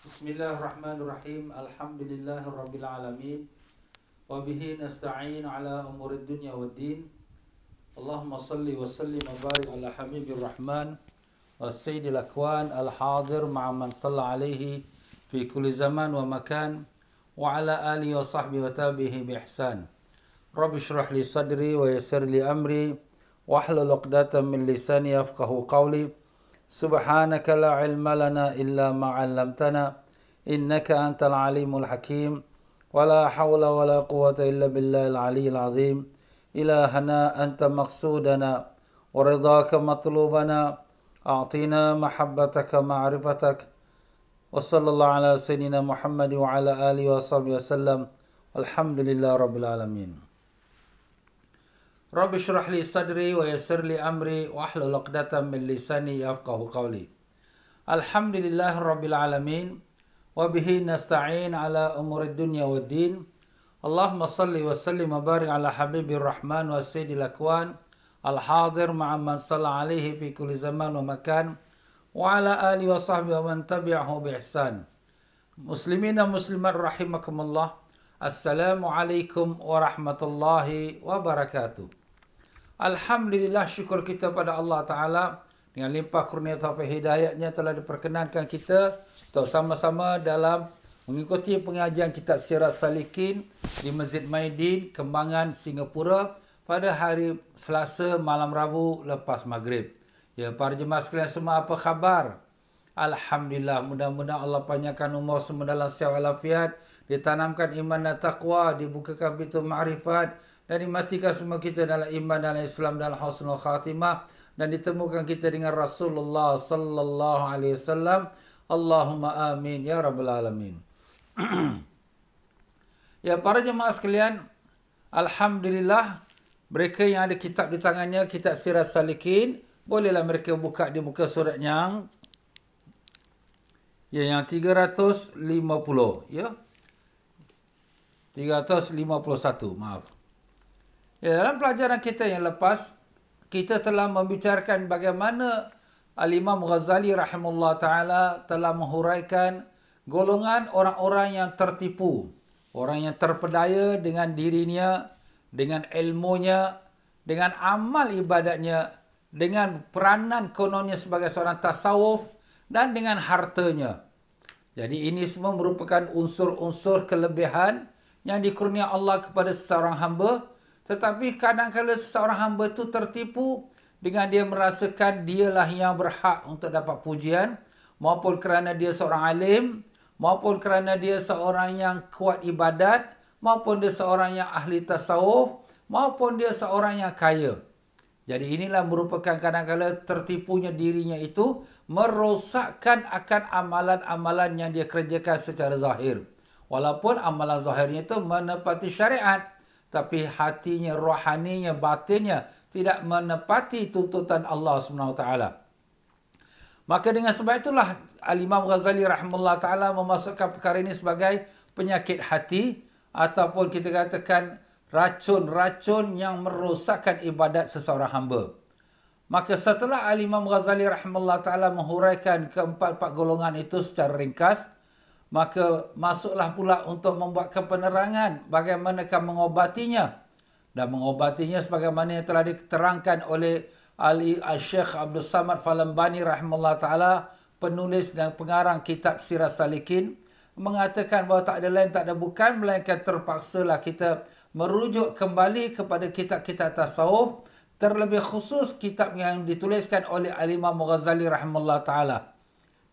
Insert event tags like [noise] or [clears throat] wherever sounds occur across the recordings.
بسم الله الرحمن الرحيم الحمد لله رب العالمين وبه نستعين على أمور الدنيا والدين اللهم صل وسلم وبارك على حبيب الرحمن والسيد الأكوان الحاضر مع من صلى عليه في كل زمان ومكان وعلى آله وصحبه وتابعه بإحسان رب اشرح لي صدري ويسر لي أمري واحلل عقدة من لساني يفقه قولي سبحانك لا علم لنا إلا ما علمتنا إنك أنت العليم الحكيم ولا حول ولا قوة إلا بالله العلي العظيم إلهنا أنت مقصودنا ورضاك مطلوبنا أعطينا محبتك معرفتك وصلى الله على سيدنا محمد وعلى آله وصحبه وسلم الحمد لله رب العالمين رب اشرح لي صدري ويسر لي أمري واحلل عقدة من لساني يفقه قولي الحمد لله رب العالمين وبه نستعين على أمور الدنيا والدين اللهم صل وسلم وبارك على حبيب الرحمن والسيد الأكوان الحاضر مع من صلى عليه في كل زمان ومكان وعلى آله وصحبه ومن تبعه بإحسان مسلمين مسلمات رحمكم الله السلام عليكم ورحمة الله وبركاته Alhamdulillah syukur kita pada Allah Ta'ala dengan limpah kurnia Taufiq hidayatnya telah diperkenankan kita untuk sama-sama dalam mengikuti pengajian kitab Sirat Salikin di Masjid Maidin, Kembangan, Singapura pada hari Selasa malam Rabu lepas Maghrib. Ya, para jemaah sekalian semua apa khabar? Alhamdulillah, mudah-mudahan Allah panjangkan umur semua dalam sihat walafiat, ditanamkan iman dan taqwa, dibukakan pintu ma'rifat, dan dimatikan semua kita dalam iman dalam Islam dalam husnul khatimah dan ditemukan kita dengan Rasulullah sallallahu alaihi wasallam. Allahumma amin ya rabbal alamin. [clears throat] ya para jemaah sekalian, alhamdulillah mereka yang ada kitab di tangannya kitab sirah salikin bolehlah mereka buka di muka surat yang ya yang 350 ya 351 maaf Ya, dalam pelajaran kita yang lepas, kita telah membicarakan bagaimana Al-Imam Ghazali rahimahullah ta'ala telah menghuraikan golongan orang-orang yang tertipu. Orang yang terpedaya dengan dirinya, dengan ilmunya, dengan amal ibadatnya, dengan peranan kononnya sebagai seorang tasawuf dan dengan hartanya. Jadi ini semua merupakan unsur-unsur kelebihan yang dikurnia Allah kepada seorang hamba. Tetapi kadang-kadang seseorang hamba itu tertipu dengan dia merasakan dialah yang berhak untuk dapat pujian. Maupun kerana dia seorang alim. Maupun kerana dia seorang yang kuat ibadat. Maupun dia seorang yang ahli tasawuf. Maupun dia seorang yang kaya. Jadi inilah merupakan kadang-kadang tertipunya dirinya itu merosakkan akan amalan-amalan yang dia kerjakan secara zahir. Walaupun amalan zahirnya itu menepati syariat tapi hatinya, rohaninya, batinnya tidak menepati tuntutan Allah SWT. Maka dengan sebab itulah Al-Imam Ghazali rahmatullah taala memasukkan perkara ini sebagai penyakit hati ataupun kita katakan racun-racun yang merosakkan ibadat seseorang hamba. Maka setelah Al-Imam Ghazali rahmatullah taala menghuraikan keempat-empat golongan itu secara ringkas, maka masuklah pula untuk membuat kepenerangan bagaimana bagaimanakah mengobatinya dan mengobatinya sebagaimana yang telah diterangkan oleh Ali Al-Sheikh Abdul Samad Falambani rahmatullah ta'ala penulis dan pengarang kitab Sirah Salikin mengatakan bahawa tak ada lain tak ada bukan melainkan terpaksalah kita merujuk kembali kepada kitab-kitab tasawuf terlebih khusus kitab yang dituliskan oleh Alimah imam rahmatullah ta'ala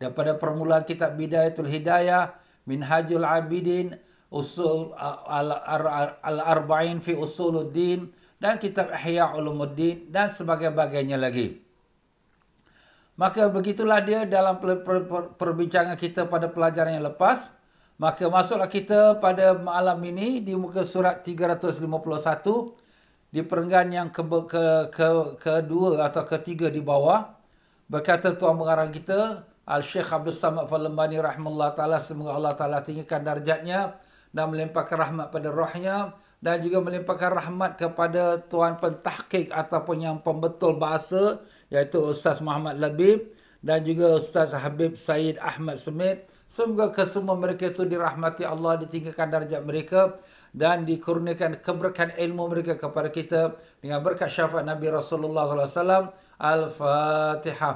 daripada permulaan kitab bidayatul hidayah minhajul abidin usul al-arba'in fi usuluddin dan kitab ihya ulumuddin dan sebagainya lagi maka begitulah dia dalam perbincangan kita pada pelajaran yang lepas maka masuklah kita pada malam ini di muka surat 351 di perenggan yang ke, ke, ke, kedua atau ketiga di bawah berkata tuan mengarang kita Al-Syeikh Abdul Samad Falambani rahmallahu taala semoga Allah taala tinggikan darjatnya dan melimpahkan rahmat pada rohnya dan juga melimpahkan rahmat kepada tuan pentahqiq ataupun yang pembetul bahasa iaitu Ustaz Muhammad Labib dan juga Ustaz Habib Said Ahmad Smith semoga kesemua mereka itu dirahmati Allah ditinggikan darjat mereka dan dikurniakan keberkahan ilmu mereka kepada kita dengan berkat syafaat Nabi Rasulullah sallallahu alaihi wasallam Al-Fatihah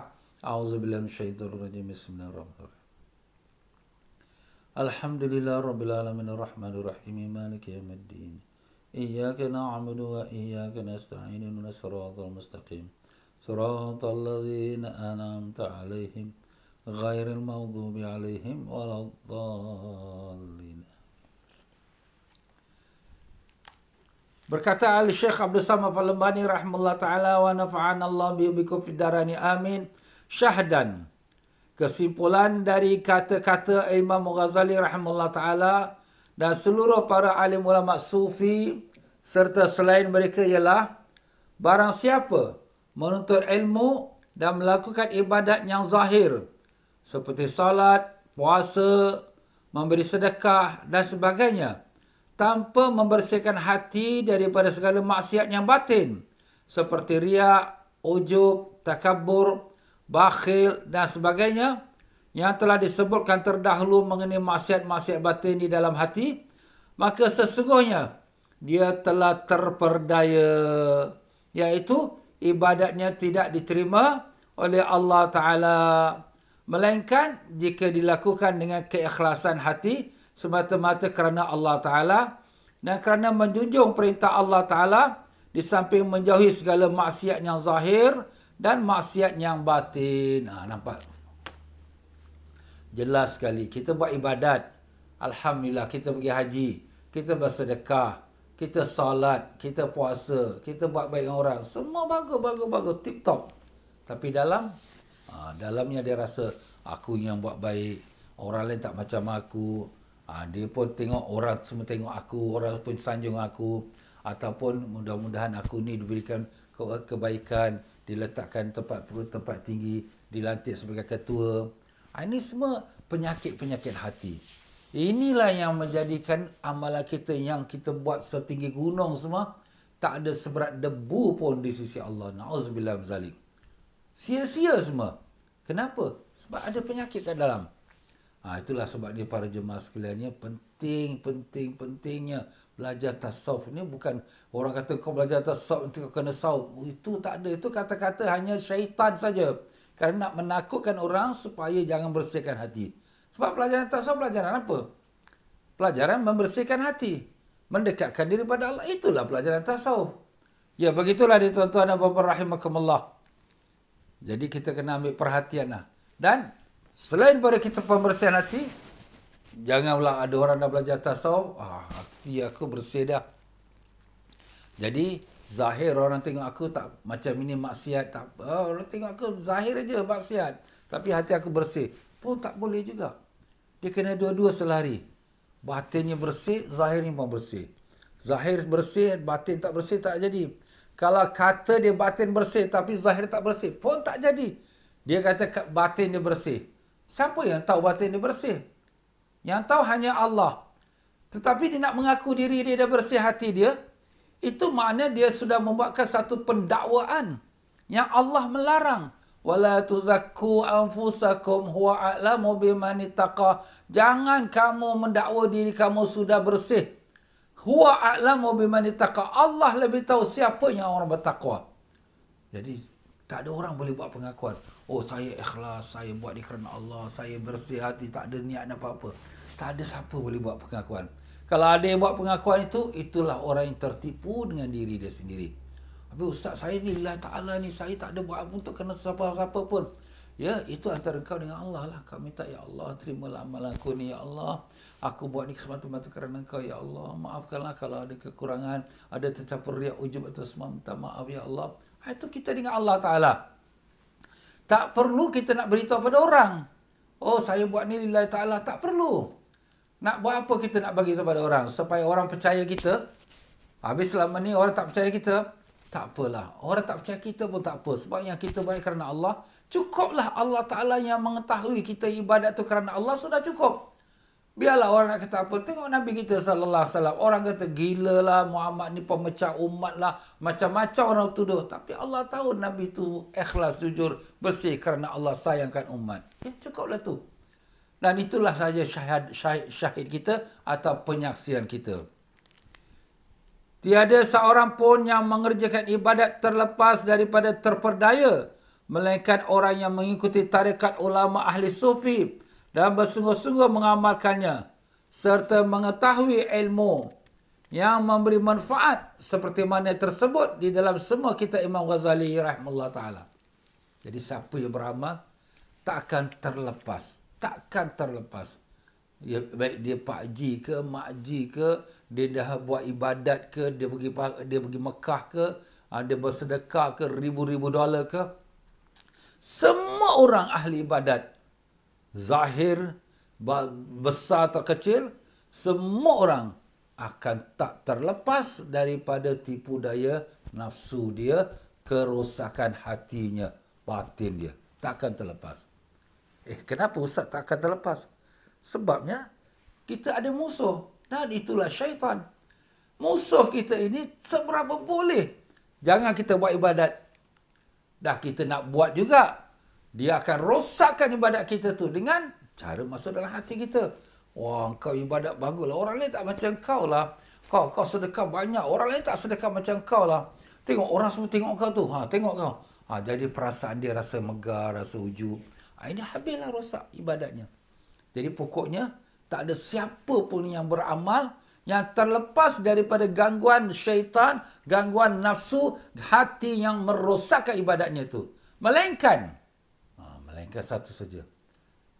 أعوذ بالله من الشيطان الرجيم بسم الله الرحمن الرحيم الحمد لله رب العالمين الرحمن الرحيم مالك يوم الدين إياك نعبد وإياك نستعين من الصراط المستقيم صراط الذين أنعمت عليهم غير المغضوب عليهم ولا الضالين Berkata Al-Syekh Abdul Samad Al-Lambani rahimahullah ta'ala wa nafa'an Allah bi'ubikum fidarani amin. syahdan. Kesimpulan dari kata-kata Imam Ghazali rahimahullah ta'ala dan seluruh para alim ulama sufi serta selain mereka ialah barang siapa menuntut ilmu dan melakukan ibadat yang zahir seperti salat, puasa, memberi sedekah dan sebagainya tanpa membersihkan hati daripada segala maksiat yang batin seperti riak, ujub, takabur, bakhil dan sebagainya yang telah disebutkan terdahulu mengenai maksiat-maksiat batin di dalam hati, maka sesungguhnya dia telah terperdaya. Iaitu ibadatnya tidak diterima oleh Allah Ta'ala. Melainkan jika dilakukan dengan keikhlasan hati semata-mata kerana Allah Ta'ala dan kerana menjunjung perintah Allah Ta'ala di samping menjauhi segala maksiat yang zahir, dan maksiat yang batin. Ha, nampak? Jelas sekali. Kita buat ibadat. Alhamdulillah. Kita pergi haji. Kita bersedekah. Kita salat. Kita puasa. Kita buat baik dengan orang. Semua bagus, bagus, bagus. Tip top. Tapi dalam, ha, dalamnya dia rasa, aku yang buat baik. Orang lain tak macam aku. Ha, dia pun tengok orang semua tengok aku. Orang pun sanjung aku. Ataupun mudah-mudahan aku ni diberikan kebaikan diletakkan tempat tempat tinggi, dilantik sebagai ketua. Ah, ini semua penyakit-penyakit hati. Inilah yang menjadikan amalan kita yang kita buat setinggi gunung semua tak ada seberat debu pun di sisi Allah. Nauzubillah zalim. Sia-sia semua. Kenapa? Sebab ada penyakit kat dalam. Ha, itulah sebab dia para jemaah sekaliannya penting, penting, pentingnya belajar tasawuf ni bukan orang kata kau belajar tasawuf itu kau kena saw. Itu tak ada. Itu kata-kata hanya syaitan saja. Kerana nak menakutkan orang supaya jangan bersihkan hati. Sebab pelajaran tasawuf pelajaran apa? Pelajaran membersihkan hati. Mendekatkan diri pada Allah. Itulah pelajaran tasawuf. Ya begitulah dia tuan-tuan dan puan-puan rahimahkumullah. Jadi kita kena ambil perhatianlah. Dan selain pada kita pembersihan hati, janganlah ada orang nak belajar tasawuf. Ah, hati aku bersih dah. Jadi zahir orang tengok aku tak macam ini maksiat tak oh, orang tengok aku zahir aja maksiat tapi hati aku bersih pun tak boleh juga. Dia kena dua-dua selari. Batinnya bersih, zahirnya pun bersih. Zahir bersih, batin tak bersih tak jadi. Kalau kata dia batin bersih tapi zahir tak bersih pun tak jadi. Dia kata batin dia bersih. Siapa yang tahu batin dia bersih? Yang tahu hanya Allah. Tetapi dia nak mengaku diri dia dah bersih hati dia. Itu makna dia sudah membuatkan satu pendakwaan yang Allah melarang. Wala tuzakku anfusakum huwa a'lamu biman ittaqa. Jangan kamu mendakwa diri kamu sudah bersih. Huwa a'lamu biman ittaqa. Allah lebih tahu siapa yang orang bertakwa. Jadi tak ada orang boleh buat pengakuan. Oh saya ikhlas, saya buat ni kerana Allah, saya bersih hati, tak ada niat apa-apa tak ada siapa boleh buat pengakuan. Kalau ada yang buat pengakuan itu, itulah orang yang tertipu dengan diri dia sendiri. Tapi Ustaz, saya ni lah ta'ala ni, saya tak ada buat apa untuk kena siapa-siapa pun. Ya, itu antara kau dengan Allah lah. Kau minta, Ya Allah, terimalah amal aku ni, Ya Allah. Aku buat ni semata-mata kerana kau, Ya Allah. Maafkanlah kalau ada kekurangan, ada tercapur riak ujub atau semua, minta maaf, Ya Allah. Ha, itu kita dengan Allah Ta'ala. Tak perlu kita nak beritahu pada orang. Oh, saya buat ni lillahi ta'ala. Tak perlu. Nak buat apa kita nak bagi kepada orang? Supaya orang percaya kita? Habis selama ni orang tak percaya kita? Tak apalah. Orang tak percaya kita pun tak apa. Sebab yang kita baik kerana Allah, cukuplah Allah Ta'ala yang mengetahui kita ibadat tu kerana Allah sudah cukup. Biarlah orang nak kata apa. Tengok Nabi kita SAW. Orang kata gila lah Muhammad ni pemecah umat lah. Macam-macam orang tuduh. Tapi Allah tahu Nabi tu ikhlas, jujur, bersih kerana Allah sayangkan umat. Ya, cukuplah tu. Dan itulah saja syahid, syahid, syahid kita atau penyaksian kita. Tiada seorang pun yang mengerjakan ibadat terlepas daripada terperdaya. Melainkan orang yang mengikuti tarikat ulama ahli sufi dan bersungguh-sungguh mengamalkannya. Serta mengetahui ilmu yang memberi manfaat seperti mana tersebut di dalam semua kita Imam Ghazali rahmallahu taala. Jadi siapa yang beramal tak akan terlepas takkan terlepas. Ya, baik dia Pak pakji ke, Mak makji ke, dia dah buat ibadat ke, dia pergi dia pergi Mekah ke, ah, dia bersedekah ke ribu-ribu dolar ke. Semua orang ahli ibadat zahir besar atau kecil, semua orang akan tak terlepas daripada tipu daya nafsu dia, kerosakan hatinya, batin dia. Takkan terlepas. Eh, kenapa Ustaz tak kata lepas? Sebabnya, kita ada musuh. Dan itulah syaitan. Musuh kita ini seberapa boleh. Jangan kita buat ibadat. Dah kita nak buat juga. Dia akan rosakkan ibadat kita tu dengan cara masuk dalam hati kita. Wah, kau ibadat bagus lah. Orang lain tak macam kau lah. Kau, kau sedekah banyak. Orang lain tak sedekah macam kau lah. Tengok orang semua tengok kau tu. Ha, tengok kau. Ha, jadi perasaan dia rasa megah, rasa ujub. Akhirnya habislah rosak ibadatnya. Jadi pokoknya tak ada siapa pun yang beramal yang terlepas daripada gangguan syaitan, gangguan nafsu, hati yang merosakkan ibadatnya itu. Melainkan, ha, melainkan satu saja.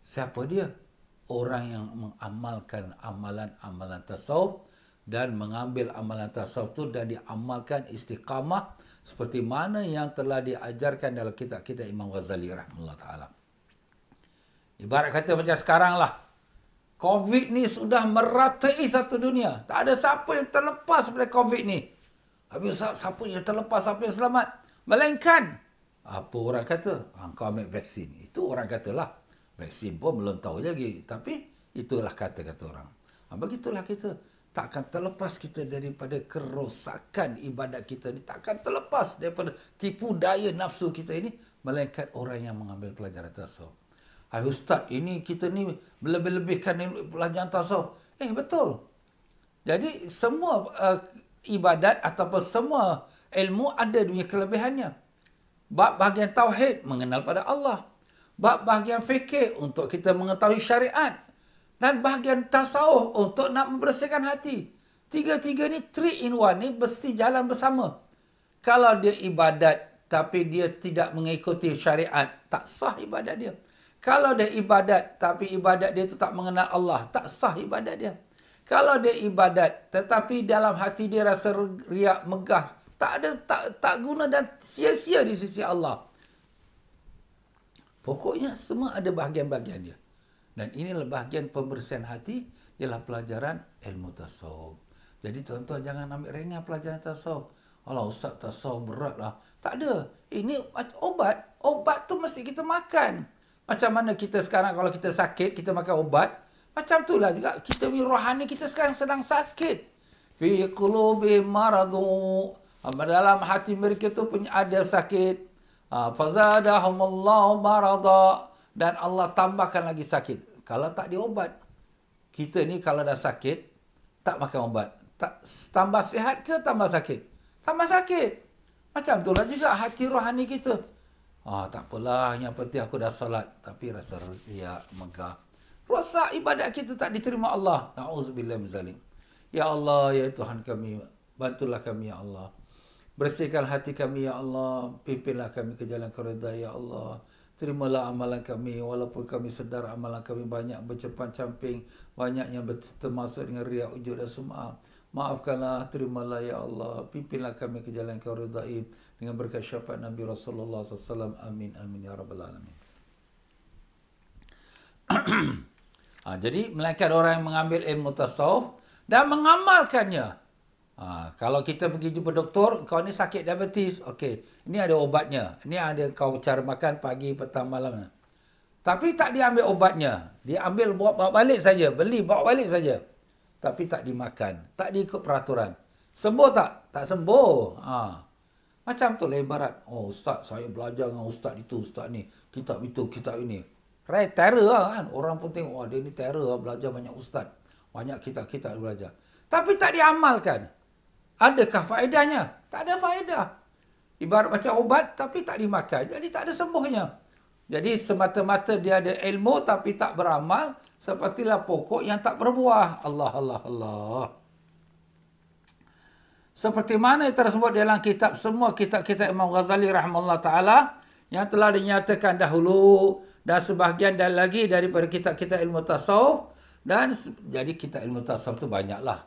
Siapa dia? Orang yang mengamalkan amalan-amalan tasawuf dan mengambil amalan tasawuf itu dan diamalkan istiqamah seperti mana yang telah diajarkan dalam kitab-kitab Imam Ghazali rahmatullah ta'ala. Ibarat kata macam sekarang lah. COVID ni sudah meratai eh satu dunia. Tak ada siapa yang terlepas daripada COVID ni. Habis siapa yang terlepas, siapa yang selamat. Melainkan. Apa orang kata? Engkau ah, ambil vaksin. Itu orang katalah. Vaksin pun belum tahu lagi. Tapi itulah kata-kata orang. Ah, begitulah kita. Tak akan terlepas kita daripada kerosakan ibadat kita ni. akan terlepas daripada tipu daya nafsu kita ini. Melainkan orang yang mengambil pelajaran tersebut. Hai ustaz, ini kita ni lebih-lebihkan pelajaran tasawuf. Eh betul. Jadi semua uh, ibadat ataupun semua ilmu ada dunia kelebihannya. Bab bahagian tauhid mengenal pada Allah. Bab bahagian fikir untuk kita mengetahui syariat. Dan bahagian tasawuf untuk nak membersihkan hati. Tiga-tiga ni three in one ni mesti jalan bersama. Kalau dia ibadat tapi dia tidak mengikuti syariat, tak sah ibadat dia. Kalau dia ibadat tapi ibadat dia itu tak mengenal Allah, tak sah ibadat dia. Kalau dia ibadat tetapi dalam hati dia rasa riak megah, tak ada tak tak guna dan sia-sia di sisi Allah. Pokoknya semua ada bahagian-bahagian dia. Dan inilah bahagian pembersihan hati ialah pelajaran ilmu tasawuf. Jadi tuan-tuan jangan ambil ringan pelajaran tasawuf. Allah usah tasawuf beratlah. Tak ada. Ini obat. Obat tu mesti kita makan. Macam mana kita sekarang kalau kita sakit, kita makan ubat. Macam itulah juga. Kita punya rohani kita sekarang sedang sakit. Fi qulubi maradu. Dalam hati mereka tu punya ada sakit. Ha, fazadahumullahu marada. Dan Allah tambahkan lagi sakit. Kalau tak diobat. Kita ni kalau dah sakit, tak makan ubat. Tak, tambah sihat ke tambah sakit? Tambah sakit. Macam itulah juga hati rohani kita. Ah, tak apalah, yang penting aku dah salat. Tapi rasa riak, megah. Rosak ibadat kita tak diterima Allah. Na'udzubillah mizalim. Ya Allah, ya Tuhan kami, bantulah kami, ya Allah. Bersihkan hati kami, ya Allah. Pimpinlah kami ke jalan kereta, ya Allah. Terimalah amalan kami, walaupun kami sedar amalan kami banyak bercepat-camping, banyak yang termasuk dengan riak, ujud dan sumah. Maafkanlah, terimalah, ya Allah. Pimpinlah kami ke jalan kereta, ya dengan berkat syafaat Nabi Rasulullah SAW. Amin, amin, ya Rabbal Alamin. [clears throat] ha, jadi, melainkan orang yang mengambil ilmu tasawuf dan mengamalkannya. Ha, kalau kita pergi jumpa doktor, kau ni sakit diabetes. Okey, ini ada obatnya, Ini ada kau cara makan pagi, petang, malam. Tapi tak diambil ubatnya. Diambil bawa, bawa balik saja. Beli bawa balik saja. Tapi tak dimakan. Tak diikut peraturan. Sembuh tak? Tak sembuh. Ha. Macam tu lah ibarat. Oh ustaz, saya belajar dengan ustaz itu, ustaz ni. Kitab itu, kitab ini. Right, terror lah kan. Orang pun tengok, wah oh, dia ni terror lah belajar banyak ustaz. Banyak kitab-kitab belajar. Tapi tak diamalkan. Adakah faedahnya? Tak ada faedah. Ibarat macam ubat tapi tak dimakan. Jadi tak ada sembuhnya. Jadi semata-mata dia ada ilmu tapi tak beramal. Sepertilah pokok yang tak berbuah. Allah, Allah, Allah. Seperti mana yang tersebut dalam kitab semua kitab-kitab Imam Ghazali rahmatullah taala yang telah dinyatakan dahulu dan sebahagian dan lagi daripada kitab-kitab ilmu tasawuf dan jadi kitab ilmu tasawuf tu banyaklah.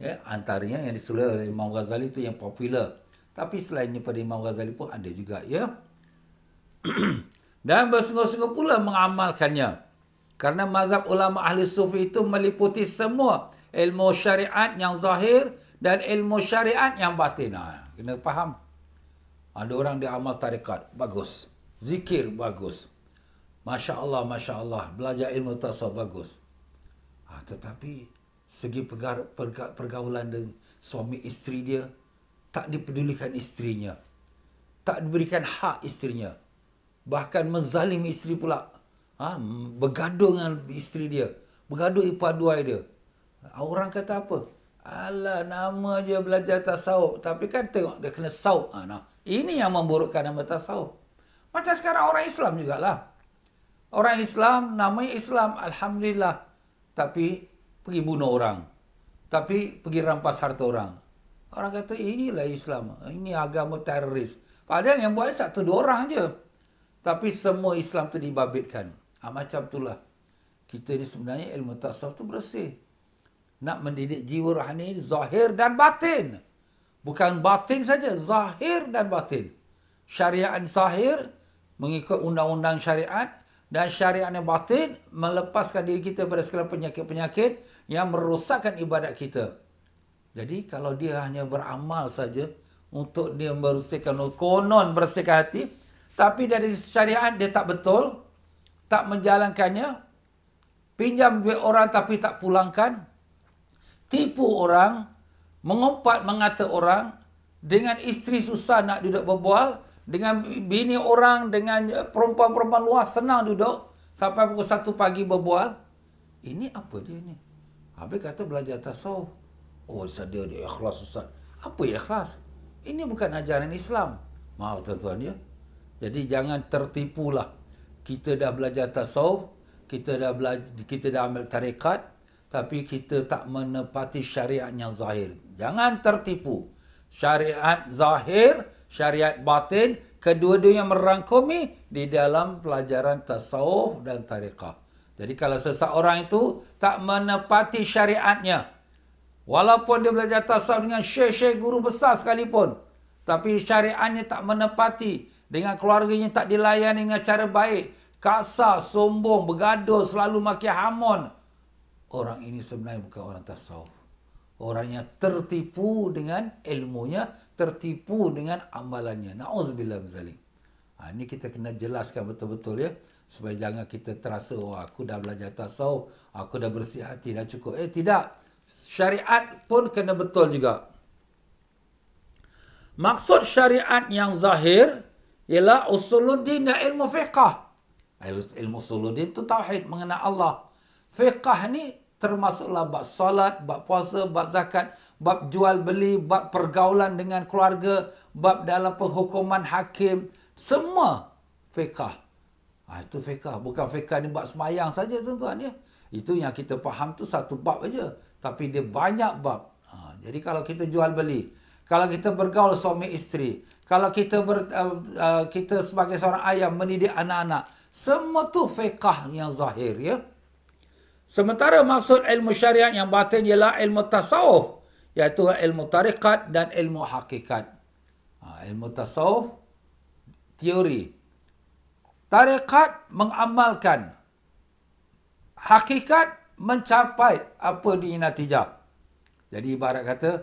Ya, antaranya yang disebut oleh Imam Ghazali itu yang popular. Tapi selainnya pada Imam Ghazali pun ada juga ya. [clears throat] dan bersungguh-sungguh pula mengamalkannya. Kerana mazhab ulama ahli sufi itu meliputi semua ilmu syariat yang zahir, dan ilmu syariat yang batin. Ha, kena faham. Ada orang dia amal tarikat. Bagus. Zikir. Bagus. Masya Allah, Masya Allah. Belajar ilmu tasawuf. Bagus. Ha, tetapi segi perga- perga- pergaulan dengan suami isteri dia tak dipedulikan isterinya. Tak diberikan hak isterinya. Bahkan menzalim isteri pula. Ha, bergaduh dengan isteri dia. Bergaduh ipaduai dia. Orang kata apa? Alah nama je belajar tasawuf tapi kan tengok dia kena saub ha, nah. Ini yang memburukkan nama tasawuf. Macam sekarang orang Islam jugalah. Orang Islam namanya Islam alhamdulillah tapi pergi bunuh orang. Tapi pergi rampas harta orang. Orang kata inilah Islam. Ini agama teroris. Padahal yang buat satu dua orang aje. Tapi semua Islam tu dibabitkan. Ha, macam itulah. Kita ni sebenarnya ilmu tasawuf tu bersih nak mendidik jiwa rohani zahir dan batin. Bukan batin saja, zahir dan batin. Syariat zahir mengikut undang-undang syariat dan syariat yang batin melepaskan diri kita daripada segala penyakit-penyakit yang merosakkan ibadat kita. Jadi kalau dia hanya beramal saja untuk dia bersihkan konon bersihkan hati tapi dari syariat dia tak betul, tak menjalankannya, pinjam duit orang tapi tak pulangkan, tipu orang, mengumpat mengata orang, dengan isteri susah nak duduk berbual, dengan bini orang, dengan eh, perempuan-perempuan luar senang duduk, sampai pukul satu pagi berbual. Ini apa dia ni? Habis kata belajar tasawuf. Oh, dia, dia ikhlas susah. Apa ikhlas? Ini bukan ajaran Islam. Maaf tuan-tuan ya. Jadi jangan tertipulah. Kita dah belajar tasawuf, kita dah belajar, kita dah ambil tarekat, tapi kita tak menepati syariatnya zahir. Jangan tertipu. Syariat zahir, syariat batin, kedua-duanya merangkumi di dalam pelajaran tasawuf dan tarikah. Jadi kalau seseorang itu tak menepati syariatnya, walaupun dia belajar tasawuf dengan syekh-syekh guru besar sekalipun, tapi syariatnya tak menepati, dengan keluarganya tak dilayani dengan cara baik, kasar, sombong, bergaduh, selalu maki hamon, orang ini sebenarnya bukan orang tasawuf. Orangnya tertipu dengan ilmunya, tertipu dengan amalannya. Nauzubillah mizalik. Ha, ini kita kena jelaskan betul-betul ya. Supaya jangan kita terasa, oh aku dah belajar tasawuf, aku dah bersih hati, dah cukup. Eh tidak, syariat pun kena betul juga. Maksud syariat yang zahir ialah usuluddin dan ilmu fiqah. Ilmu usuluddin itu tauhid mengenai Allah. Fiqah ni termasuklah bab solat, bab puasa, bab zakat, bab jual beli, bab pergaulan dengan keluarga, bab dalam penghukuman hakim, semua fiqah. Ha, itu fiqah. Bukan fiqah ni bab semayang saja tuan-tuan. Ya? Itu yang kita faham tu satu bab aja. Tapi dia banyak bab. Ha, jadi kalau kita jual beli, kalau kita bergaul suami isteri, kalau kita ber, uh, uh, kita sebagai seorang ayah mendidik anak-anak, semua tu fiqah yang zahir ya. Sementara maksud ilmu syariat yang batin ialah ilmu tasawuf. Iaitu ilmu tarikat dan ilmu hakikat. Ha, ilmu tasawuf, teori. Tarikat mengamalkan. Hakikat mencapai apa di natijah. Jadi ibarat kata,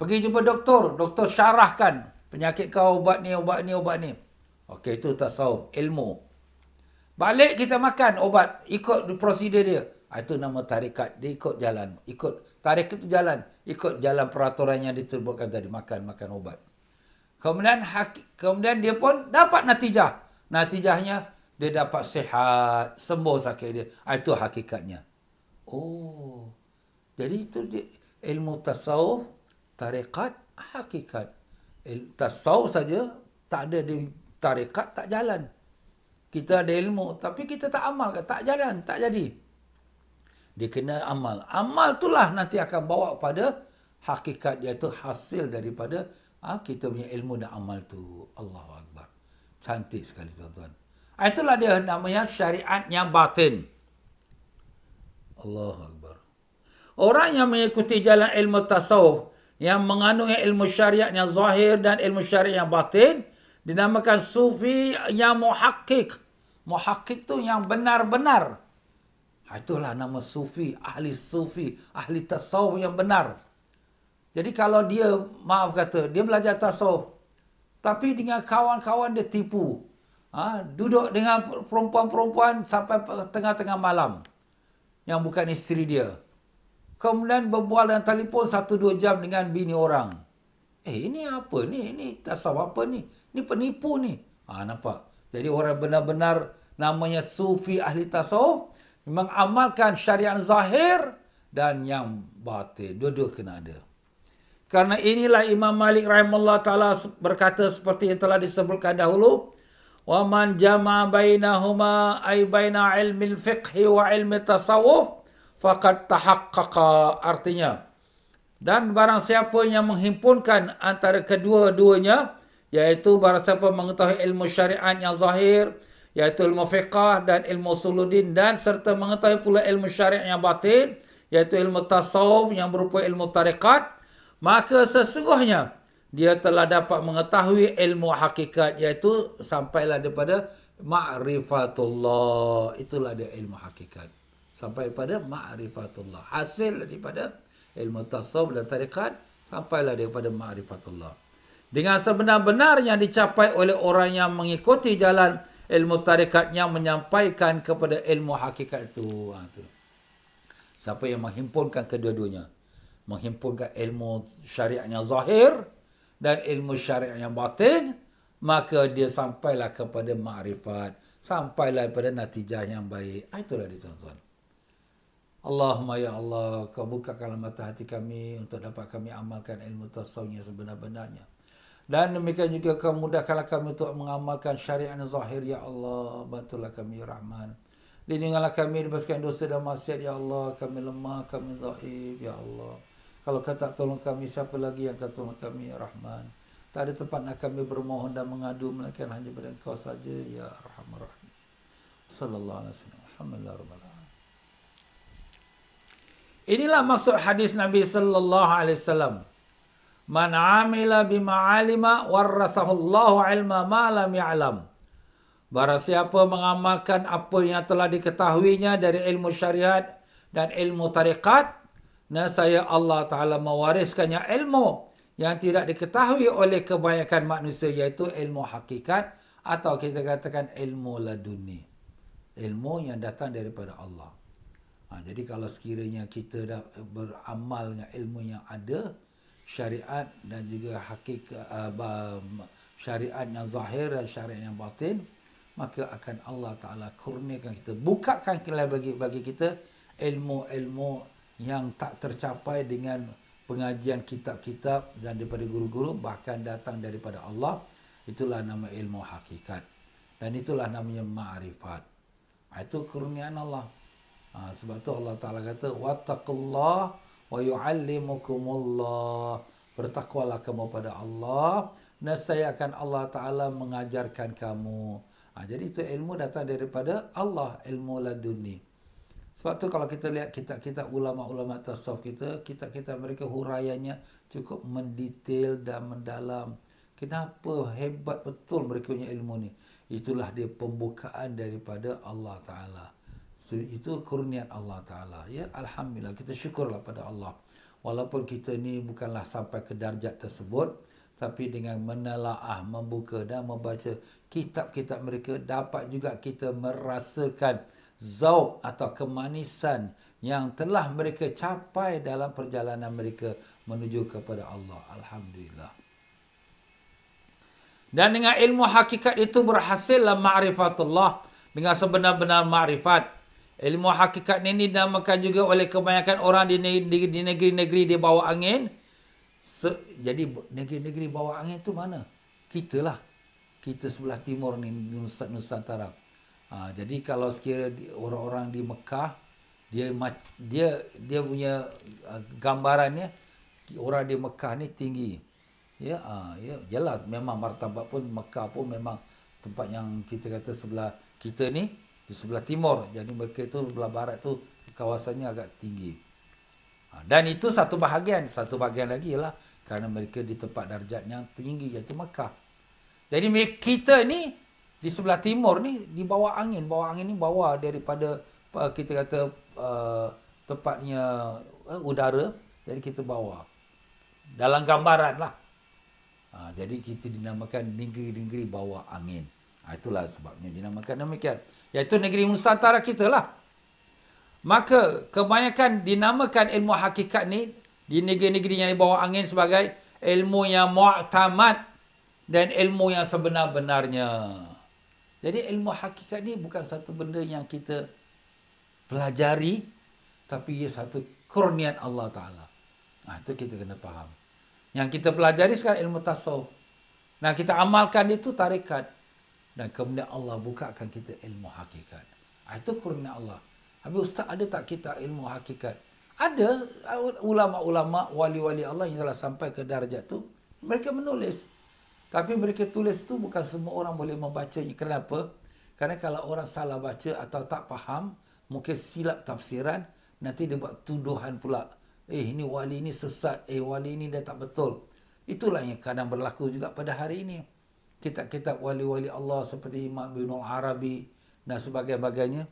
pergi jumpa doktor. Doktor syarahkan penyakit kau ubat ni, ubat ni, ubat ni. Okey, itu tasawuf. Ilmu. Balik kita makan obat Ikut prosedur dia. Itu nama tarikat. Dia ikut jalan. Ikut tarikat itu jalan. Ikut jalan peraturan yang disebutkan tadi. Makan, makan ubat. Kemudian haki, kemudian dia pun dapat natijah. Natijahnya dia dapat sihat, sembuh sakit dia. Ah, itu hakikatnya. Oh. Jadi itu dia, ilmu tasawuf, tarikat, hakikat. Il, tasawuf saja tak ada di tarikat tak jalan. Kita ada ilmu tapi kita tak amalkan, tak jalan, tak jadi. Dia kena amal. Amal itulah nanti akan bawa pada hakikat iaitu hasil daripada ah ha, kita punya ilmu dan amal tu. Allah akbar. Cantik sekali tuan-tuan. Ah, itulah dia namanya syariat yang batin. Allah akbar. Orang yang mengikuti jalan ilmu tasawuf yang mengandungi ilmu syariat yang zahir dan ilmu syariat yang batin dinamakan sufi yang muhakkik. Muhakkik tu yang benar-benar. Itulah nama sufi, ahli sufi, ahli tasawuf yang benar. Jadi kalau dia, maaf kata, dia belajar tasawuf. Tapi dengan kawan-kawan dia tipu. Ha? Duduk dengan perempuan-perempuan sampai tengah-tengah malam. Yang bukan isteri dia. Kemudian berbual dengan telefon satu dua jam dengan bini orang. Eh ini apa ni? Ini tasawuf apa ni? Ini penipu ni. Ha, nampak? Jadi orang benar-benar namanya sufi ahli tasawuf mengamalkan syariat zahir dan yang batin. Dua-dua kena ada. Karena inilah Imam Malik rahimahullah taala berkata seperti yang telah disebutkan dahulu, "Wa man jama'a bainahuma ay baina ilmi al-fiqh wa ilmi tasawuf faqad tahaqqaqa." Artinya, dan barang siapa yang menghimpunkan antara kedua-duanya, yaitu barang siapa mengetahui ilmu syariat yang zahir, iaitu ilmu fiqah dan ilmu suludin dan serta mengetahui pula ilmu syariah yang batin iaitu ilmu tasawuf yang berupa ilmu tarekat maka sesungguhnya dia telah dapat mengetahui ilmu hakikat iaitu sampailah daripada ma'rifatullah itulah dia ilmu hakikat sampai daripada ma'rifatullah hasil daripada ilmu tasawuf dan tarekat sampailah daripada ma'rifatullah dengan sebenar-benarnya dicapai oleh orang yang mengikuti jalan ilmu tarikatnya menyampaikan kepada ilmu hakikat itu. Ha, itu. Siapa yang menghimpunkan kedua-duanya? Menghimpunkan ilmu syariatnya zahir dan ilmu syariatnya batin, maka dia sampailah kepada makrifat, sampailah kepada natijah yang baik. Ha, itulah dia tuan-tuan. Allahumma ya Allah, kau bukakanlah mata hati kami untuk dapat kami amalkan ilmu tasawuf sebenar-benarnya. Dan demikian juga kau mudahkanlah kami untuk mengamalkan syariat zahir, Ya Allah. Bantulah kami, Ya Rahman. Lindungilah kami dibasakan dosa dan maksiat, Ya Allah. Kami lemah, kami zaif, Ya Allah. Kalau kau tak tolong kami, siapa lagi yang kau tolong kami, Ya Rahman. Tak ada tempat nak kami bermohon dan mengadu, melainkan hanya pada kau saja, Ya Rahman Rahim. Sallallahu alaihi wa Inilah maksud hadis Nabi Sallallahu Alaihi Wasallam. Man amila bima alima warasahullahu ilma ma ya'lam. Barang siapa mengamalkan apa yang telah diketahuinya dari ilmu syariat dan ilmu tarikat, nasaya Allah Ta'ala mewariskannya ilmu yang tidak diketahui oleh kebanyakan manusia iaitu ilmu hakikat atau kita katakan ilmu laduni. Ilmu yang datang daripada Allah. Ha, jadi kalau sekiranya kita dah beramal dengan ilmu yang ada, syariat dan juga hakik ah, syariat yang zahir dan syariat yang batin maka akan Allah Taala kurniakan kita bukakan kelai bagi bagi kita ilmu-ilmu yang tak tercapai dengan pengajian kitab-kitab dan daripada guru-guru bahkan datang daripada Allah itulah nama ilmu hakikat dan itulah namanya ma'rifat ah, itu kurniaan Allah ah, sebab tu Allah Taala kata wattaqullah wa yuallimukumullah bertakwalah kamu pada Allah nescaya akan Allah taala mengajarkan kamu ha, jadi itu ilmu datang daripada Allah ilmu laduni sebab tu kalau kita lihat kitab-kitab ulama-ulama tasawuf kita kitab-kitab mereka huraiannya cukup mendetail dan mendalam kenapa hebat betul mereka punya ilmu ni itulah dia pembukaan daripada Allah taala So, itu kurniat Allah Ta'ala. Ya, Alhamdulillah, kita syukurlah pada Allah. Walaupun kita ni bukanlah sampai ke darjat tersebut, tapi dengan menelaah, membuka dan membaca kitab-kitab mereka, dapat juga kita merasakan zauk atau kemanisan yang telah mereka capai dalam perjalanan mereka menuju kepada Allah. Alhamdulillah. Dan dengan ilmu hakikat itu berhasillah ma'rifatullah. Dengan sebenar-benar ma'rifat. Ilmu hakikat ini dinamakan juga oleh kebanyakan orang di negeri-negeri di bawah angin. Se Jadi negeri-negeri bawah angin itu mana? Kita lah. Kita sebelah timur ni, Nusantara. Ha, jadi kalau sekiranya orang-orang di Mekah, dia dia dia punya uh, gambarannya orang di Mekah ni tinggi. Ya, ha, ya, jelas memang martabat pun Mekah pun memang tempat yang kita kata sebelah kita ni di sebelah timur. Jadi mereka itu sebelah barat tu kawasannya agak tinggi. Ha, dan itu satu bahagian. Satu bahagian lagi ialah kerana mereka di tempat darjat yang tinggi iaitu Mekah. Jadi kita ni di sebelah timur ni di bawah angin. Bawah angin ni bawah daripada kita kata eh, tempatnya eh, udara. Jadi kita bawah. Dalam gambaran lah. Ha, jadi kita dinamakan negeri-negeri bawah angin. Ha, itulah sebabnya dinamakan demikian iaitu negeri Nusantara kita lah. Maka kebanyakan dinamakan ilmu hakikat ni di negeri-negeri yang dibawa angin sebagai ilmu yang mu'tamad dan ilmu yang sebenar-benarnya. Jadi ilmu hakikat ni bukan satu benda yang kita pelajari tapi ia satu kurnian Allah Ta'ala. Nah, itu kita kena faham. Yang kita pelajari sekarang ilmu tasawuf. Nah, kita amalkan itu tarikat dan kemudian Allah bukakan kita ilmu hakikat. Ah, itu kurnia Allah. Habis ustaz ada tak kita ilmu hakikat? Ada ulama-ulama wali-wali Allah yang telah sampai ke darjah tu, mereka menulis. Tapi mereka tulis tu bukan semua orang boleh membacanya. Kenapa? Karena kalau orang salah baca atau tak faham, mungkin silap tafsiran, nanti dia buat tuduhan pula. Eh, ini wali ini sesat. Eh, wali ini dah tak betul. Itulah yang kadang berlaku juga pada hari ini kitab-kitab wali-wali Allah seperti Imam bin Al-Arabi dan sebagainya.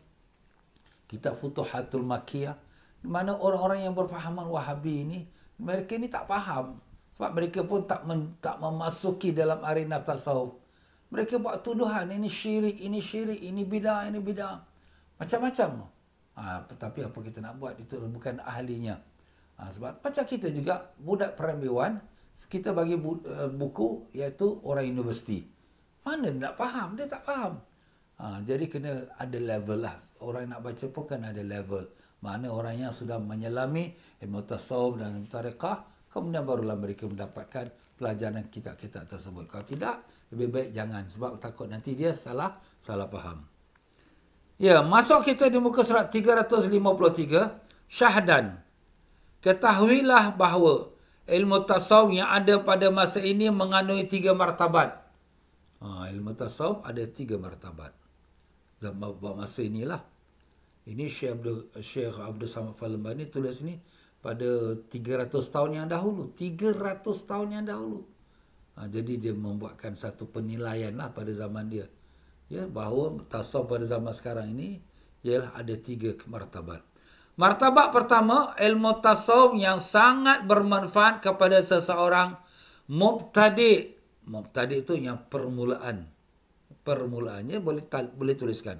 Kitab Futuhatul Makiyah. Di mana orang-orang yang berfahaman Wahabi ini, mereka ini tak faham. Sebab mereka pun tak men, tak memasuki dalam arena tasawuf. Mereka buat tuduhan, ini syirik, ini syirik, ini bidah, ini bidah. Macam-macam. Ha, tapi apa kita nak buat, itu bukan ahlinya. Ha, sebab macam kita juga, budak primary kita bagi bu, eh, buku iaitu orang universiti. Mana nak faham? Dia tak faham. Ha, jadi kena ada level lah. Orang nak baca pun kena ada level. Mana orang yang sudah menyelami ilmu tasawuf dan ilmu tarikah, kemudian barulah mereka mendapatkan pelajaran kitab-kitab tersebut. Kalau tidak, lebih baik jangan. Sebab takut nanti dia salah salah faham. Ya, masuk kita di muka surat 353. Syahdan. Ketahuilah bahawa ilmu tasawuf yang ada pada masa ini mengandungi tiga martabat. Ha, ilmu tasawuf ada tiga martabat. Dalam masa inilah. Ini Syekh Abdul, Syekh Abdul Samad Falambani tulis ini pada 300 tahun yang dahulu. 300 tahun yang dahulu. Ha, jadi dia membuatkan satu penilaian lah pada zaman dia. Ya, bahawa tasawuf pada zaman sekarang ini ialah ada tiga martabat. Martabat pertama, ilmu tasawuf yang sangat bermanfaat kepada seseorang mubtadi'. Mubtadi' itu yang permulaan. Permulaannya boleh boleh tuliskan.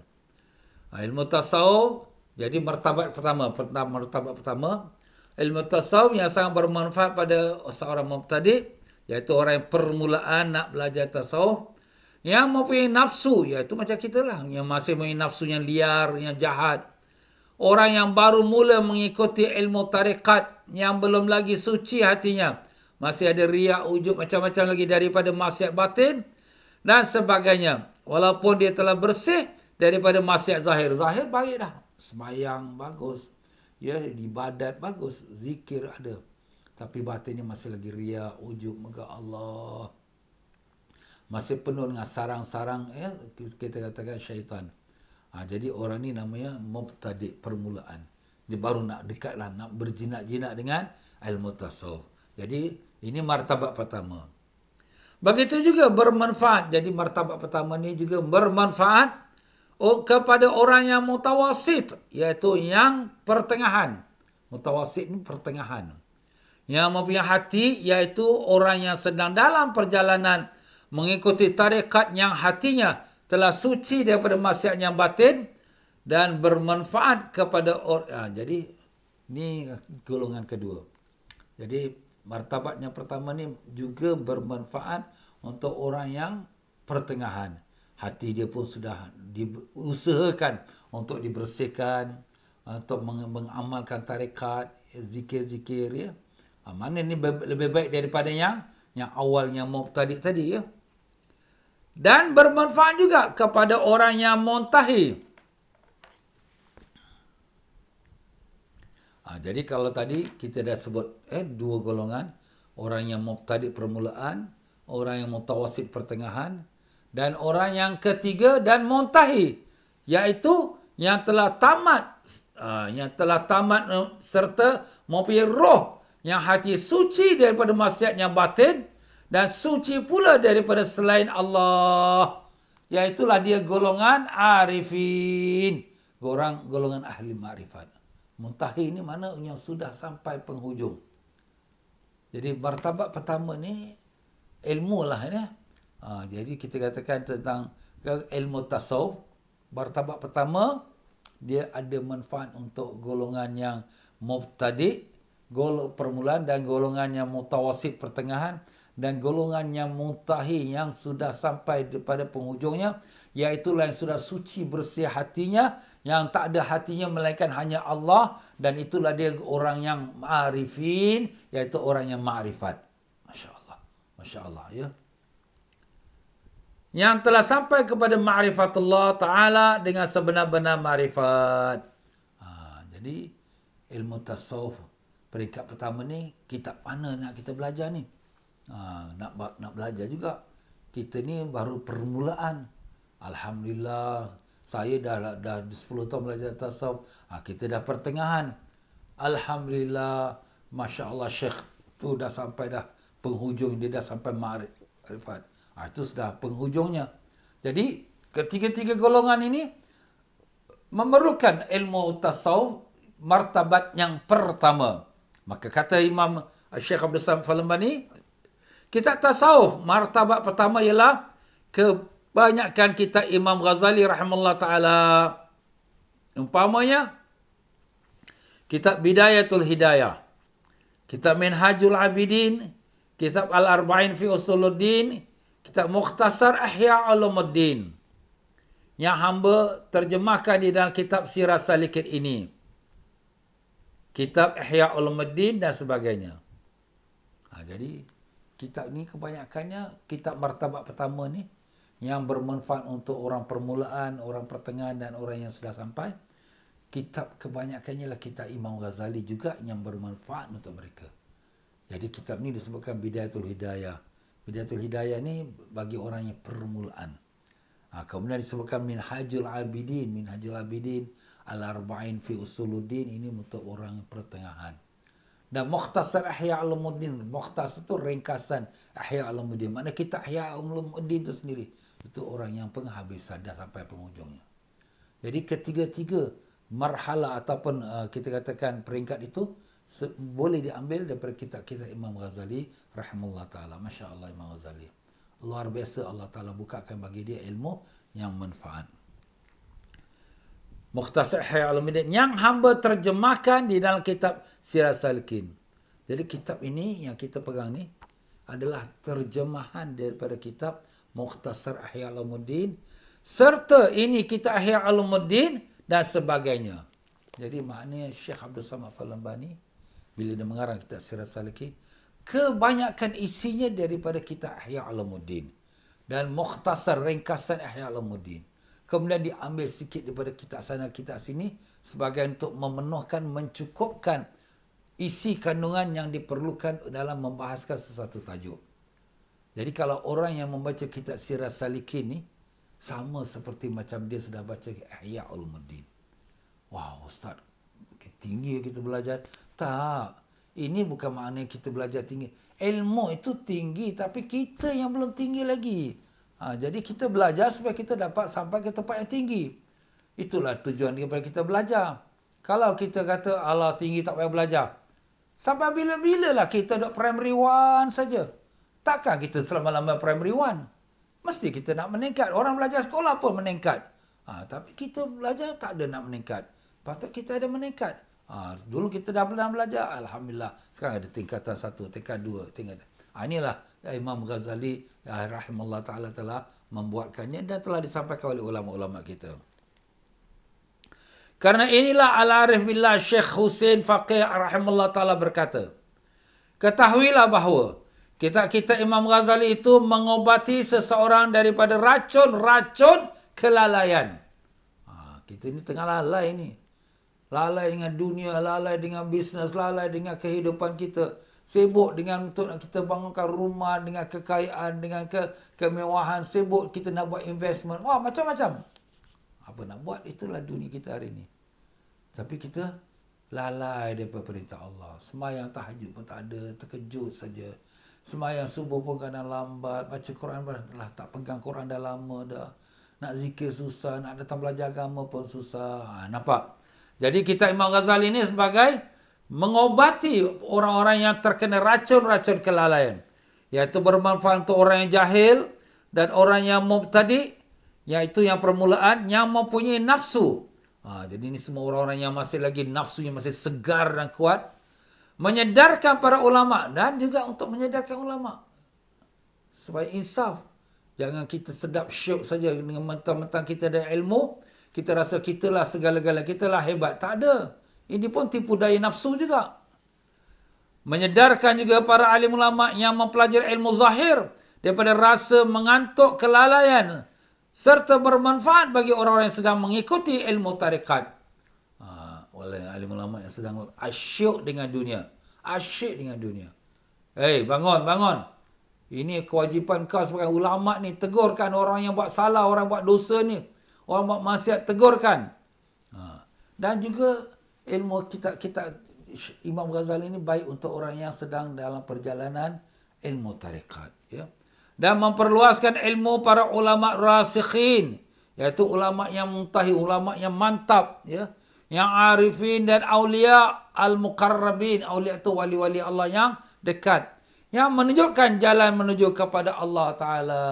Ha, ilmu tasawuf, jadi martabat pertama. pertama martabat pertama, ilmu tasawuf yang sangat bermanfaat pada seorang mubtadi' iaitu orang yang permulaan nak belajar tasawuf. Yang mempunyai nafsu, iaitu macam kita lah. Yang masih mempunyai nafsu yang liar, yang jahat orang yang baru mula mengikuti ilmu tarekat yang belum lagi suci hatinya. Masih ada riak, ujub macam-macam lagi daripada maksiat batin dan sebagainya. Walaupun dia telah bersih daripada maksiat zahir. Zahir baik dah. Semayang bagus. Ya, ibadat bagus. Zikir ada. Tapi batinnya masih lagi riak, ujub, megah Allah. Masih penuh dengan sarang-sarang, ya, kita katakan syaitan. Ha, jadi orang ni namanya mubtadi' permulaan. Dia baru nak dekat lah, nak berjinak-jinak dengan ilmu tasawuf. Jadi ini martabat pertama. Begitu juga bermanfaat. Jadi martabat pertama ni juga bermanfaat kepada orang yang mutawasit. Iaitu yang pertengahan. Mutawasit ni pertengahan. Yang mempunyai hati iaitu orang yang sedang dalam perjalanan mengikuti tarekat yang hatinya telah suci daripada maksiat yang batin dan bermanfaat kepada orang. Ah, ha, jadi ini golongan kedua. Jadi martabat yang pertama ni juga bermanfaat untuk orang yang pertengahan. Hati dia pun sudah diusahakan untuk dibersihkan, ah, untuk meng- mengamalkan tarekat, zikir-zikir ya. Ha, mana ni lebih baik daripada yang yang awal yang mau tadi tadi ya dan bermanfaat juga kepada orang yang montahi. Ha, ah, jadi kalau tadi kita dah sebut eh dua golongan, orang yang tadi permulaan, orang yang mutawasit pertengahan dan orang yang ketiga dan montahi iaitu yang telah tamat uh, yang telah tamat uh, serta mempunyai roh yang hati suci daripada maksiat yang batin dan suci pula daripada selain Allah. Iaitulah dia golongan arifin. Orang golongan ahli marifat. Muntahir ini mana yang sudah sampai penghujung. Jadi martabat pertama ni ilmu lah ni. Ha, jadi kita katakan tentang ilmu tasawuf. Martabat pertama dia ada manfaat untuk golongan yang mubtadi, golongan permulaan dan golongan yang mutawasit pertengahan dan golongan yang mutahir yang sudah sampai kepada penghujungnya iaitu yang sudah suci bersih hatinya yang tak ada hatinya melainkan hanya Allah dan itulah dia orang yang ma'rifin iaitu orang yang ma'rifat masya-Allah masya-Allah ya yang telah sampai kepada ma'rifat Allah taala dengan sebenar-benar ma'rifat ha, jadi ilmu tasawuf peringkat pertama ni kitab mana nak kita belajar ni Ha, nak nak belajar juga. Kita ni baru permulaan. Alhamdulillah saya dah dah 10 tahun belajar tasawuf. Ha, kita dah pertengahan. Alhamdulillah masya-Allah Syekh tu dah sampai dah penghujung dia dah sampai makrifat. Ha, itu sudah penghujungnya. Jadi ketiga-tiga golongan ini memerlukan ilmu tasawuf martabat yang pertama. Maka kata Imam Syekh Abdul Salam Falambani, kita tasawuf martabat pertama ialah kebanyakan kita Imam Ghazali rahimahullah ta'ala. Umpamanya, kitab Bidayatul Hidayah, kitab Minhajul Abidin, kitab Al-Arba'in Fi Usuluddin, kitab Mukhtasar Ahya Ulumuddin yang hamba terjemahkan di dalam kitab Sirah Salikin ini. Kitab Ihya Ulumuddin dan sebagainya. Ha, jadi, kitab ni kebanyakannya kitab martabat pertama ni yang bermanfaat untuk orang permulaan, orang pertengahan dan orang yang sudah sampai. Kitab kebanyakannya lah kitab Imam Ghazali juga yang bermanfaat untuk mereka. Jadi kitab ni disebutkan Bidayatul Hidayah. Bidayatul Hidayah ni bagi orang yang permulaan. Ha, kemudian disebutkan Minhajul Abidin. Minhajul Abidin Al-Arba'in Fi Usuluddin. Ini untuk orang pertengahan. Dan mukhtasar Ahya Alamuddin. Mukhtasar itu ringkasan Ahya Alamuddin. Maksudnya kita Ahya Alamuddin itu sendiri. Itu orang yang penghabis sadar sampai penghujungnya. Jadi ketiga-tiga marhala ataupun uh, kita katakan peringkat itu boleh diambil daripada kita kita Imam Ghazali rahimahullah taala Masya Allah Imam Ghazali luar biasa Allah taala bukakan bagi dia ilmu yang manfaat Mukhtasar Ihya Ulumuddin yang hamba terjemahkan di dalam kitab Sirah Salikin. Jadi kitab ini yang kita pegang ni adalah terjemahan daripada kitab Mukhtasar Ihya Ulumuddin serta ini kitab Ihya Ulumuddin dan sebagainya. Jadi maknanya Syekh Abdul Samad Falambani bila dia mengarang kitab Sirah Salikin kebanyakan isinya daripada kitab Ihya Ulumuddin dan mukhtasar ringkasan Ihya Ulumuddin kemudian diambil sikit daripada kita sana kita sini sebagai untuk memenuhkan mencukupkan isi kandungan yang diperlukan dalam membahaskan sesuatu tajuk. Jadi kalau orang yang membaca kitab Sirah Salikin ni sama seperti macam dia sudah baca Ihya Ulumuddin. Wow, ustaz, tinggi kita belajar. Tak. Ini bukan makna kita belajar tinggi. Ilmu itu tinggi tapi kita yang belum tinggi lagi. Ha, jadi kita belajar supaya kita dapat sampai ke tempat yang tinggi. Itulah tujuan daripada kita belajar. Kalau kita kata Allah tinggi tak payah belajar. Sampai bila bila lah kita dok primary one saja. Takkan kita selama-lama primary one. Mesti kita nak meningkat. Orang belajar sekolah pun meningkat. Ha, tapi kita belajar tak ada nak meningkat. Patut kita ada meningkat. Ha, dulu kita dah pernah belajar. Alhamdulillah. Sekarang ada tingkatan satu, tingkatan dua. Tingkatan. Ha, inilah Imam Ghazali Ya, rahimallahu taala telah membuatkannya dan telah disampaikan oleh ulama-ulama kita. Karena inilah al-arif billah Syekh Hussein Faqih rahimallahu taala berkata, ketahuilah bahawa kita kita Imam Ghazali itu mengobati seseorang daripada racun-racun kelalaian. Ha, kita ini tengah lalai ini, Lalai dengan dunia, lalai dengan bisnes, lalai dengan kehidupan kita. Sibuk dengan untuk kita bangunkan rumah dengan kekayaan, dengan ke, kemewahan. Sibuk kita nak buat investment. Wah, macam-macam. Apa nak buat, itulah dunia kita hari ini. Tapi kita lalai daripada perintah Allah. Semayang tahajud pun tak ada, terkejut saja. Semayang subuh pun kadang lambat. Baca Quran pun lah, tak pegang Quran dah lama dah. Nak zikir susah, nak datang belajar agama pun susah. Ha, nampak? Jadi kita Imam Ghazali ini sebagai mengobati orang-orang yang terkena racun-racun kelalaian. Iaitu bermanfaat untuk orang yang jahil dan orang yang mubtadi. Iaitu yang permulaan yang mempunyai nafsu. Ha, jadi ini semua orang-orang yang masih lagi nafsunya masih segar dan kuat. Menyedarkan para ulama dan juga untuk menyedarkan ulama. Supaya insaf. Jangan kita sedap syuk saja dengan mentang-mentang kita ada ilmu. Kita rasa kitalah segala-gala. Kitalah hebat. Tak ada. Tak ada. Ini pun tipu daya nafsu juga. Menyedarkan juga para alim ulama yang mempelajari ilmu zahir daripada rasa mengantuk kelalaian serta bermanfaat bagi orang-orang yang sedang mengikuti ilmu tarekat. Ha, oleh alim ulama yang sedang asyik dengan dunia. Asyik dengan dunia. Hei, bangun, bangun. Ini kewajipan kau sebagai ulama ni tegurkan orang yang buat salah, orang yang buat dosa ni. Orang buat maksiat tegurkan. Ha. Dan juga ilmu kita kita Imam Ghazali ini baik untuk orang yang sedang dalam perjalanan ilmu tarekat ya dan memperluaskan ilmu para ulama rasikhin yaitu ulama yang mutahi ulama yang mantap ya yang arifin dan aulia al-muqarrabin aulia itu wali-wali Allah yang dekat yang menunjukkan jalan menuju kepada Allah taala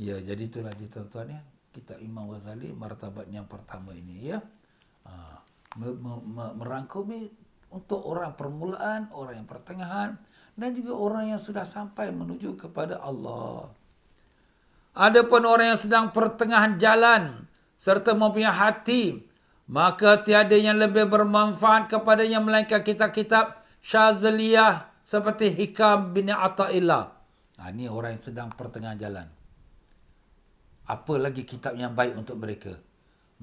ya jadi itulah dia tuan-tuan ya kita Imam Ghazali martabat yang pertama ini ya ah, merangkumi untuk orang permulaan, orang yang pertengahan dan juga orang yang sudah sampai menuju kepada Allah. Adapun orang yang sedang pertengahan jalan serta mempunyai hati, maka tiada yang lebih bermanfaat kepadanya melainkan kitab-kitab Syazliyah seperti Hikam bin Ataillah. Ha, ah, ini orang yang sedang pertengahan jalan apa lagi kitab yang baik untuk mereka?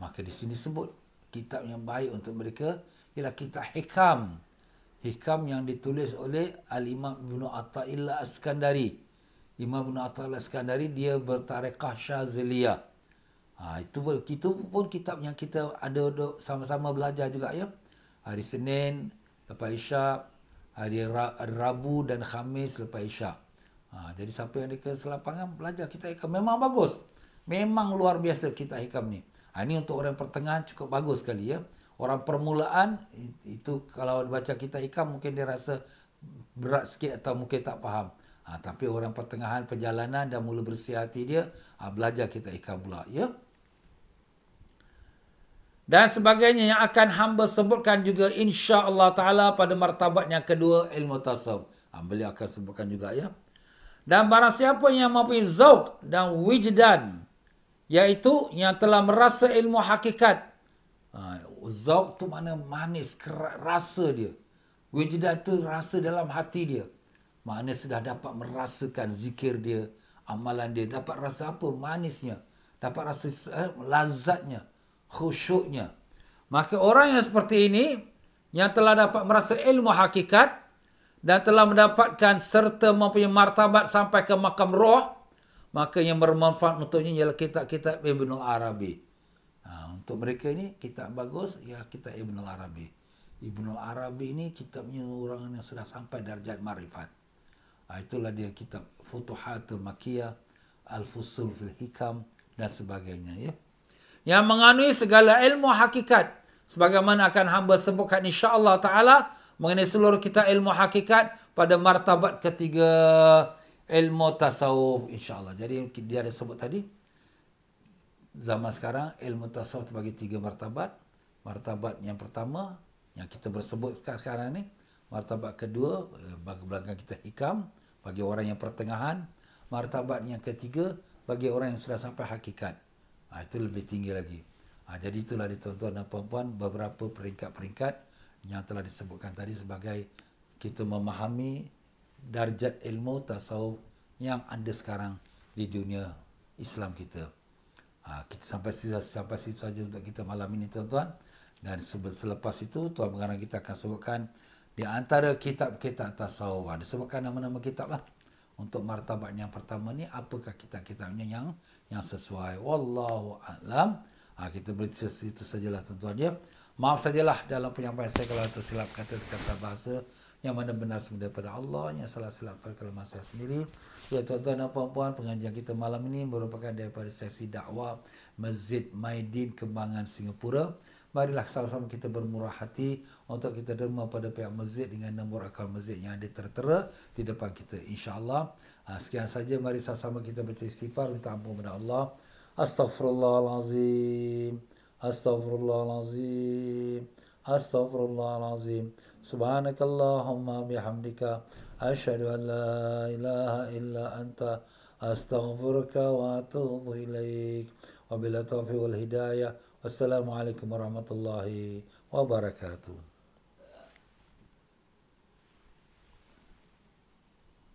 Maka di sini sebut kitab yang baik untuk mereka ialah kitab Hikam. Hikam yang ditulis oleh Al-Imam Ibn Atta'illah Askandari. Imam Ibn Atta'illah Askandari dia bertarekah Syazliyah. Ha, itu, pun, itu pun kitab yang kita ada sama-sama belajar juga ya. Hari Senin, lepas Isyak. Hari Rabu dan Khamis, lepas Isyak. Ha, jadi siapa yang ada ke selapangan, belajar kita hikam Memang Bagus. Memang luar biasa kita hikam ni. Ha, ini untuk orang pertengahan cukup bagus sekali ya. Orang permulaan itu kalau baca kita hikam mungkin dia rasa berat sikit atau mungkin tak faham. Ha, tapi orang pertengahan perjalanan dan mula bersih hati dia ha, belajar kita hikam pula ya. Dan sebagainya yang akan hamba sebutkan juga insya Allah Ta'ala pada martabatnya kedua ilmu tasawuf. Ha, beliau akan sebutkan juga ya. Dan barang siapa yang mempunyai zauk dan wijdan iaitu yang telah merasa ilmu hakikat. Ha, Zauk tu mana manis, rasa dia. Wajidah tu rasa dalam hati dia. mana sudah dapat merasakan zikir dia, amalan dia. Dapat rasa apa? Manisnya. Dapat rasa eh, lazatnya, khusyuknya. Maka orang yang seperti ini, yang telah dapat merasa ilmu hakikat, dan telah mendapatkan serta mempunyai martabat sampai ke makam roh, Maka yang bermanfaat untuknya ialah kitab-kitab Ibn arabi Ha, untuk mereka ini, kitab bagus ialah kitab Ibn arabi Ibn arabi ini kitabnya orang yang sudah sampai darjat marifat. Ha, itulah dia kitab Futuhatul Makiyah, Al-Fusul Fil Hikam dan sebagainya. Ya. Yang menganui segala ilmu hakikat. Sebagaimana akan hamba sebutkan insyaAllah ta'ala mengenai seluruh kitab ilmu hakikat pada martabat ketiga ilmu tasawuf insyaallah jadi dia ada sebut tadi zaman sekarang ilmu tasawuf terbagi tiga martabat martabat yang pertama yang kita bersebut sekarang ni martabat kedua eh, bagi belakang kita hikam bagi orang yang pertengahan martabat yang ketiga bagi orang yang sudah sampai hakikat ha, itu lebih tinggi lagi ha, jadi itulah di tuan-tuan dan puan-puan beberapa peringkat-peringkat yang telah disebutkan tadi sebagai kita memahami darjat ilmu tasawuf yang ada sekarang di dunia Islam kita. Ha, kita sampai situ, sampai situ saja untuk kita malam ini tuan-tuan. Dan selepas itu tuan pengarang kita akan sebutkan di antara kitab-kitab tasawuf. Ada ha, sebutkan nama-nama kitab lah. Untuk martabat yang pertama ni apakah kitab-kitabnya yang yang sesuai. Wallahu a'lam. Ha, kita beri situ sajalah tuan-tuan ya. Maaf sajalah dalam penyampaian saya kalau tersilap kata-kata bahasa yang mana benar semudah daripada Allah yang salah salah pada kelemahan saya sendiri ya tuan-tuan dan puan-puan pengajian kita malam ini merupakan daripada sesi dakwah Masjid Maidin Kembangan Singapura Marilah sama-sama kita bermurah hati untuk kita derma pada pihak masjid dengan nombor akaun masjid yang ada tertera di depan kita. InsyaAllah. Ha, sekian saja. Mari sama-sama kita baca istighfar. Minta ampun kepada Allah. Astaghfirullahalazim. Astaghfirullahalazim. Astaghfirullahalazim. Astaghfirullahalazim. سبحانك اللهم بحمدك أشهد أن لا إله إلا أنت أستغفرك وأتوب إليك وبالتوفيق والهداية والسلام عليكم ورحمة الله وبركاته